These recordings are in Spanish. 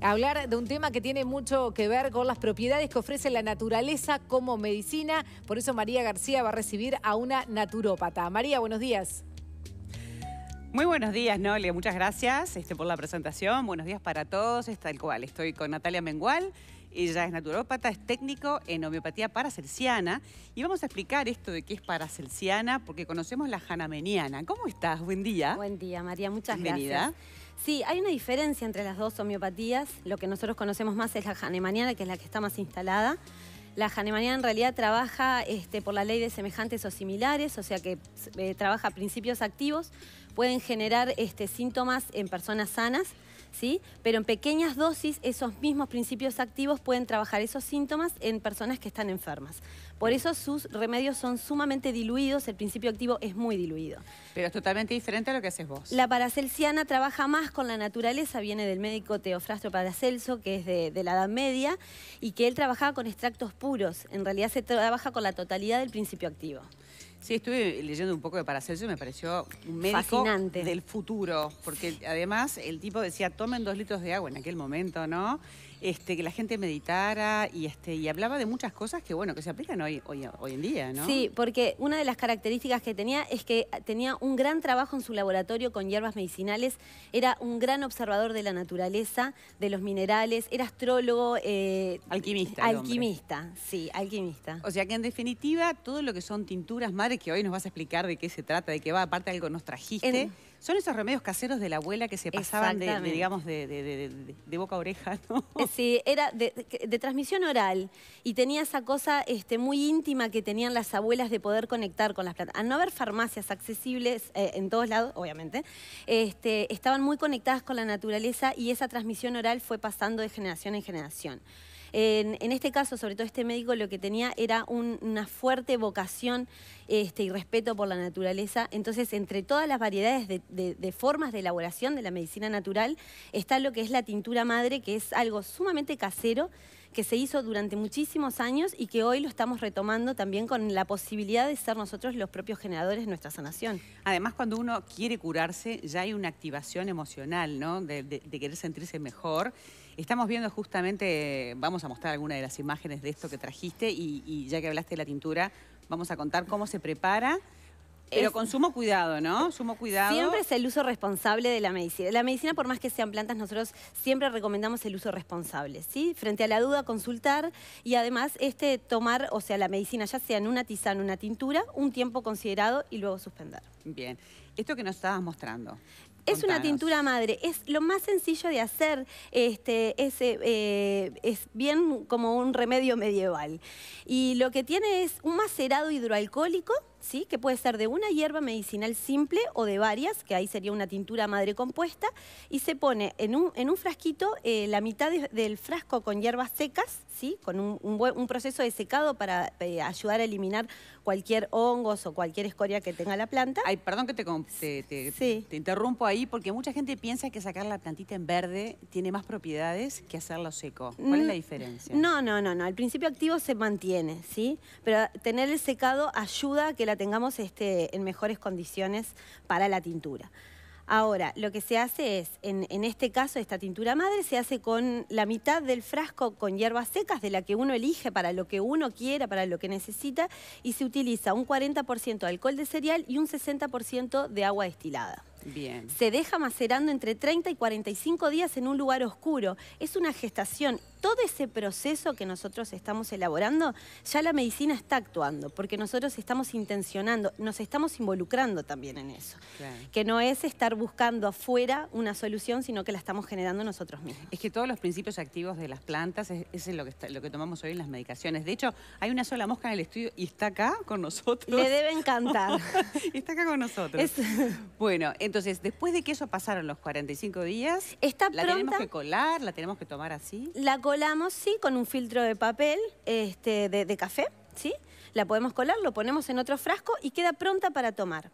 Hablar de un tema que tiene mucho que ver con las propiedades que ofrece la naturaleza como medicina. Por eso María García va a recibir a una naturópata. María, buenos días. Muy buenos días, Nolia. Muchas gracias este, por la presentación. Buenos días para todos. Es tal cual. Estoy con Natalia Mengual. Ella es naturópata, es técnico en homeopatía paracelsiana. Y vamos a explicar esto de qué es paracelsiana, porque conocemos la hanameniana. ¿Cómo estás? Buen día. Buen día, María. Muchas gracias. Bienvenida. Sí, hay una diferencia entre las dos homeopatías. Lo que nosotros conocemos más es la hanemaniana, que es la que está más instalada. La hanemaniana en realidad trabaja este, por la ley de semejantes o similares, o sea que eh, trabaja principios activos, pueden generar este, síntomas en personas sanas ¿sí? Pero en pequeñas dosis esos mismos principios activos pueden trabajar esos síntomas en personas que están enfermas. Por eso sus remedios son sumamente diluidos, el principio activo es muy diluido. Pero es totalmente diferente a lo que haces vos. La paracelsiana trabaja más con la naturaleza, viene del médico Teofrastro Paracelso, que es de, de la Edad Media, y que él trabajaba con extractos puros. En realidad se trabaja con la totalidad del principio activo. Sí, estuve leyendo un poco de Paracelso y me pareció un médico del futuro, porque además el tipo decía, tomen dos litros de agua en aquel momento, ¿no? Este, que la gente meditara y, este, y hablaba de muchas cosas que, bueno, que se aplican hoy, hoy, en día, ¿no? Sí, porque una de las características que tenía es que tenía un gran trabajo en su laboratorio con hierbas medicinales, era un gran observador de la naturaleza, de los minerales, era astrólogo... Eh, alquimista. Alquimista, sí, alquimista. O sea que en definitiva, todo lo que son tinturas madres, que hoy nos vas a explicar de qué se trata, de qué va, aparte algo nos trajiste... Son esos remedios caseros de la abuela que se pasaban de, digamos, de, boca a oreja, eh, Sí, era de, transmisión oral y tenía esa cosa este, muy íntima que tenían las abuelas de poder conectar con las plantas. Al no haber farmacias accesibles eh, en todos lados, obviamente, este, estaban muy conectadas con la naturaleza y esa transmisión oral fue pasando de generación en generación. En, este caso, sobre todo este médico, lo que tenía era una fuerte vocación este, y respeto por la naturaleza. Entonces, entre todas las variedades de, formas de elaboración de la medicina natural, está lo que es la tintura madre, que es algo sumamente casero que se hizo durante muchísimos años y que hoy lo estamos retomando también con la posibilidad de ser nosotros los propios generadores de nuestra sanación. Además, cuando uno quiere curarse, ya hay una activación emocional, ¿no? de querer sentirse mejor. Estamos viendo justamente, vamos a mostrar alguna de las imágenes de esto que trajiste y, ya que hablaste de la tintura, vamos a contar cómo se prepara. Pero con sumo cuidado, ¿no? Sumo cuidado. Siempre es el uso responsable de la medicina. La medicina, por más que sean plantas, nosotros siempre recomendamos el uso responsable, ¿sí? Frente a la duda, consultar y además este tomar, o sea, la medicina ya sea en una tizana, una tintura, un tiempo considerado y luego suspender. Bien. Esto que nos estabas mostrando. Es una tintura madre, es lo más sencillo de hacer, este, eh, eh, es, bien como un remedio medieval. Y lo que tiene es un macerado hidroalcohólico, ¿sí? que puede ser de una hierba medicinal simple o de varias, que ahí sería una tintura madre compuesta, y se pone en un, en un frasquito eh, la mitad del frasco con hierbas secas, ¿sí? con un, proceso de secado para eh, ayudar a eliminar cualquier hongos o cualquier escoria que tenga la planta. Ay, perdón que te, te, interrumpo ahí, porque mucha gente piensa que sacar la plantita en verde tiene más propiedades que hacerlo seco. ¿Cuál es la mm, diferencia? No, no, no, no. El principio activo se mantiene, ¿sí? Pero tener el secado ayuda a que la tengamos este, en mejores condiciones para la tintura. Ahora, lo que se hace es, en, en, este caso, esta tintura madre se hace con la mitad del frasco con hierbas secas de la que uno elige para lo que uno quiera, para lo que necesita, y se utiliza un 40% de alcohol de cereal y un 60% de agua destilada. Bien. Se deja macerando entre 30 y 45 días en un lugar oscuro. Es una gestación todo ese proceso que nosotros estamos elaborando, ya la medicina está actuando, porque nosotros estamos intencionando, nos estamos involucrando también en eso. Que no es estar buscando afuera una solución, sino que la estamos generando nosotros mismos. Es que todos los principios activos de las plantas es, es lo, que lo que tomamos hoy en las medicaciones. De hecho, hay una sola mosca en el estudio y está acá con nosotros. Le debe encantar. está acá con nosotros. Bueno, entonces, después de que eso pasaron los 45 días, ¿la tenemos que colar? ¿La tenemos que tomar así? colamos, sí, con un filtro de papel este, de, café, ¿sí? La podemos colar, lo ponemos en otro frasco y queda pronta para tomar.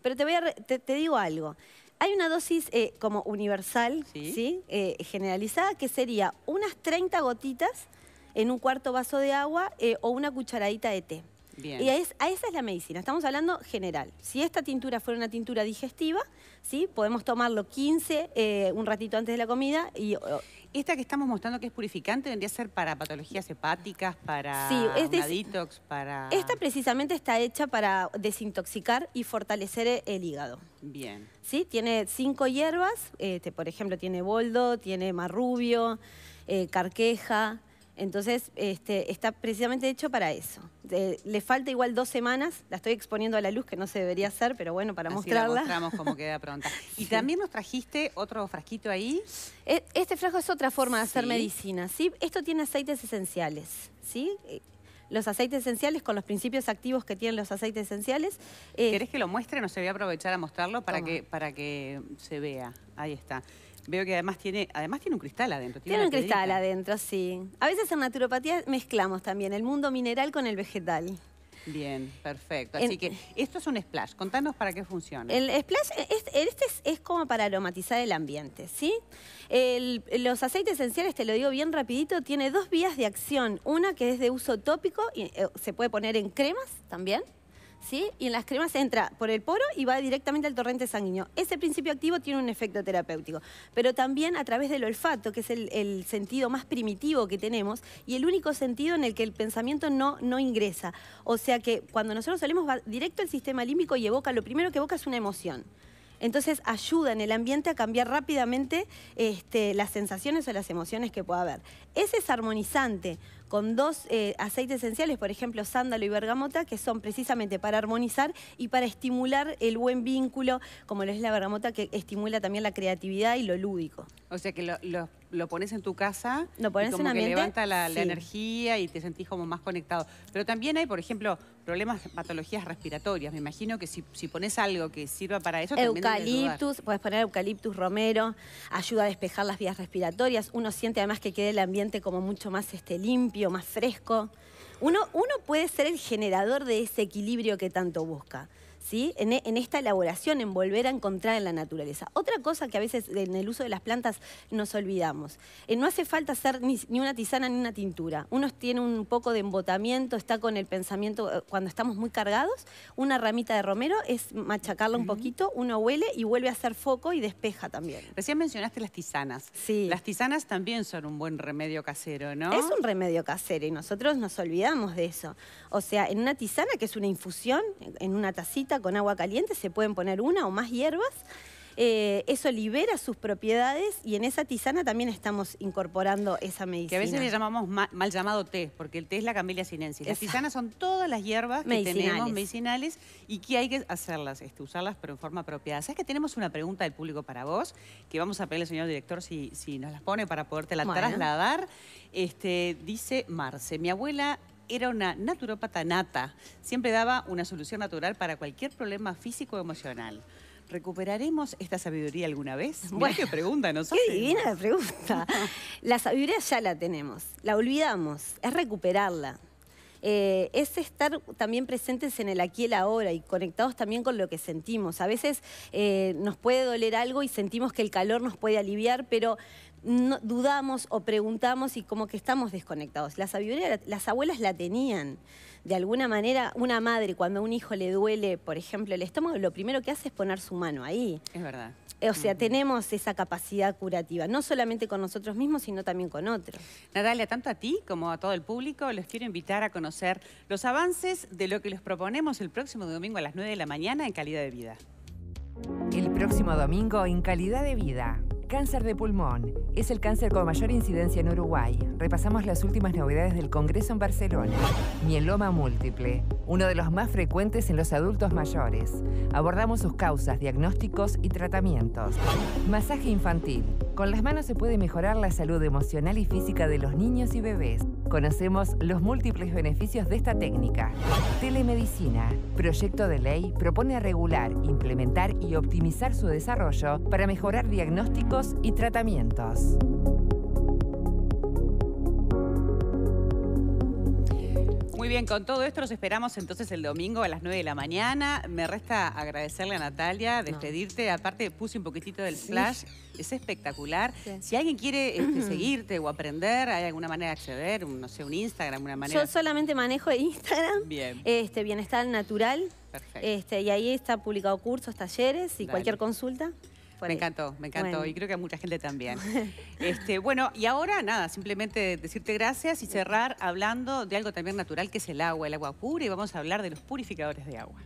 Pero te, voy a, te, digo algo. Hay una dosis eh, como universal, ¿Sí? Eh, generalizada, que sería unas 30 gotitas en un cuarto vaso de agua eh, o una cucharadita de té. Y a, esa es la medicina, estamos hablando general. Si esta tintura fuera una tintura digestiva, ¿sí? podemos tomarlo 15, un ratito antes de la comida. Y, esta que estamos mostrando que es purificante vendría a ser para patologías hepáticas, para sí, una para... Esta precisamente está hecha para desintoxicar y fortalecer e-, el hígado. Bien. ¿Sí? Tiene cinco hierbas, este, por ejemplo, tiene boldo, tiene marrubio, eh, carqueja, entonces, este, está precisamente hecho para eso. le falta igual dos semanas, la estoy exponiendo a la luz, que no se debería hacer, pero bueno, para Así mostrarla. La mostramos cómo queda pronta. Y también nos trajiste otro frasquito ahí. E, este frasco es otra forma de hacer medicina, ¿sí? Esto tiene aceites esenciales, ¿sí? Eh, los aceites esenciales con los principios activos que tienen los aceites esenciales. Eh, ¿Querés que lo muestre? No se voy a aprovechar a mostrarlo para que, para que se vea. Ahí está. Veo que además tiene, además tiene un cristal adentro. Tiene, un cristal adentro, sí. A veces en naturopatía mezclamos también el mundo mineral con el vegetal. Bien, perfecto. Así que esto es un splash. Contanos para qué funciona. El splash, es, este es, como para aromatizar el ambiente, ¿sí? los aceites esenciales, te lo digo bien rapidito, tiene dos vías de acción. Una que es de uso tópico, y, eh, se puede poner en cremas también, ¿sí? Y en las cremas entra por el poro y va directamente al torrente sanguíneo. Ese principio activo tiene un efecto terapéutico, pero también a través del olfato, que es el, sentido más primitivo que tenemos y el único sentido en el que el pensamiento no, ingresa. O sea que cuando nosotros salimos va directo al sistema límbico y evoca, lo primero que evoca es una emoción. Entonces ayuda en el ambiente a cambiar rápidamente este, las sensaciones o las emociones que pueda haber. Ese es armonizante con dos eh, aceites esenciales, por ejemplo, sándalo y bergamota, que son precisamente para armonizar y para estimular el buen vínculo, como lo es la bergamota, que estimula también la creatividad y lo lúdico. O sea que lo, lo pones en tu casa como que levanta la, energía y te sentís como más conectado. Pero también hay, por ejemplo, problemas, patologías respiratorias. Me imagino que si, pones algo que sirva para eso, Eucaliptus, puedes poner eucaliptus romero, ayuda a despejar las vías respiratorias. Uno siente además que quede el ambiente como mucho más este, limpio, más fresco. Uno, uno puede ser el generador de ese equilibrio que tanto busca. E, en, esta elaboración, en volver a encontrar en la naturaleza. Otra cosa que a veces en el uso de las plantas nos olvidamos, eh, no hace falta hacer ni, una tisana ni una tintura. Uno tiene un poco de embotamiento, está con el pensamiento, eh, cuando estamos muy cargados, una ramita de romero es machacarla un poquito, uno huele y vuelve a hacer foco y despeja también. Recién mencionaste las tisanas. Sí. Las tisanas también son un buen remedio casero, ¿no? Es un remedio casero y nosotros nos olvidamos de eso. O sea, en una tisana, que es una infusión, en una tacita, con agua caliente, se pueden poner una o más hierbas. Eh, eso libera sus propiedades y en esa tisana también estamos incorporando esa medicina. Que a veces le llamamos mal llamado té, porque el té es la camelia sinensis. Las tisanas son todas las hierbas que tenemos medicinales y que hay que hacerlas, este, usarlas pero en forma apropiada. ¿Sabes que tenemos una pregunta del público para vos? Que vamos a pedirle al señor director si, nos las pone para poderte la trasladar. Este, dice Marce, mi abuela era una naturópata nata. Siempre daba una solución natural para cualquier problema físico o emocional. ¿Recuperaremos esta sabiduría alguna vez? qué pregunta Qué divina la pregunta. La sabiduría ya la tenemos, la olvidamos, es recuperarla. Eh, es estar también presentes en el aquí y el ahora y conectados también con lo que sentimos. A veces eh, nos puede doler algo y sentimos que el calor nos puede aliviar, pero dudamos o preguntamos y como que estamos desconectados. La sabiduría, las abuelas la tenían. De alguna manera, una madre, cuando a un hijo le duele, por ejemplo, el estómago, lo primero que hace es poner su mano ahí. Es verdad. O sea, tenemos esa capacidad curativa, no solamente con nosotros mismos, sino también con otros. Natalia, tanto a ti como a todo el público, los quiero invitar a conocer los avances de lo que les proponemos el próximo domingo a las 9 de la mañana en Calidad de Vida. El próximo domingo en Calidad de Vida. Cáncer de pulmón. Es el cáncer con mayor incidencia en Uruguay. Repasamos las últimas novedades del Congreso en Barcelona. Mieloma múltiple, uno de los más frecuentes en los adultos mayores. Abordamos sus causas, diagnósticos y tratamientos. Masaje infantil, con las manos se puede mejorar la salud emocional y física de los niños y bebés. Conocemos los múltiples beneficios de esta técnica. Telemedicina. Proyecto de ley propone regular, implementar y optimizar su desarrollo para mejorar diagnósticos y tratamientos. Muy bien, con todo esto los esperamos entonces el domingo a las 9 de la mañana. Me resta agradecerle a Natalia, despedirte. Aparte, puse un poquitito del flash. Es espectacular. Si alguien quiere este, seguirte o aprender, ¿hay alguna manera de acceder? no sé, un Instagram, una manera. Yo solamente manejo Instagram. Bien. Este, bienestar natural. Perfecto. Este, y ahí está publicado cursos, talleres y cualquier consulta. Me encantó, me encantó y creo que a mucha gente también. Este, bueno, y ahora nada, simplemente decirte gracias y cerrar hablando de algo también natural que es el agua, el agua pura y vamos a hablar de los purificadores de agua.